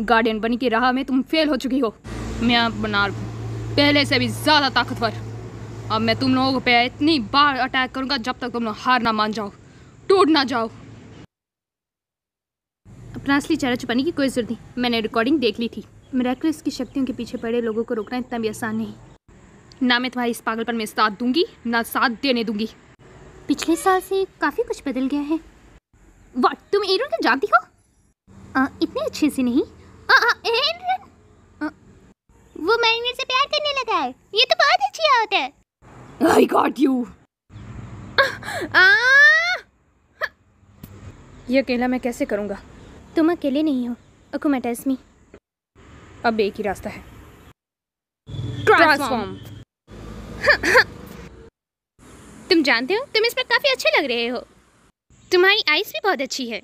guardian बनी की राह में तुम फेल हो चुकी हो मैं बना पहले से भी ज़्यादा ताकतवर अब मैं तुम लोगों पे इतनी बार अटैक करूँगा जब तक तुम लोग हार ना मान जाओ टूट ना जाओ अपना असली चेहरा छुपाने की कोई ज़रूरत नहीं मैंने रिकॉर्डिंग देख ली थी मेरेक्लस की शक्तियों के पीछे पड़े लोगों को रोकना इतना भी आसान नहीं ना मैं तुम्हारी इस पागल पर मैं साथ दूंगी ना साथ देने दूंगी पिछले साल से काफ़ी कुछ बदल गया है वाट तुम एरन को जानती हो आ, इतने अच्छे से नहीं है ये तो बहुत अच्छी आवत है आई गॉट यू ये अकेला मैं कैसे करूँगा तुम अकेले नहीं हो अकुमेटी अब एक ही रास्ता है ट्रांसफॉर्म तुम जानते हो तुम इसमें काफ़ी अच्छे लग रहे हो तुम्हारी आइस भी बहुत अच्छी है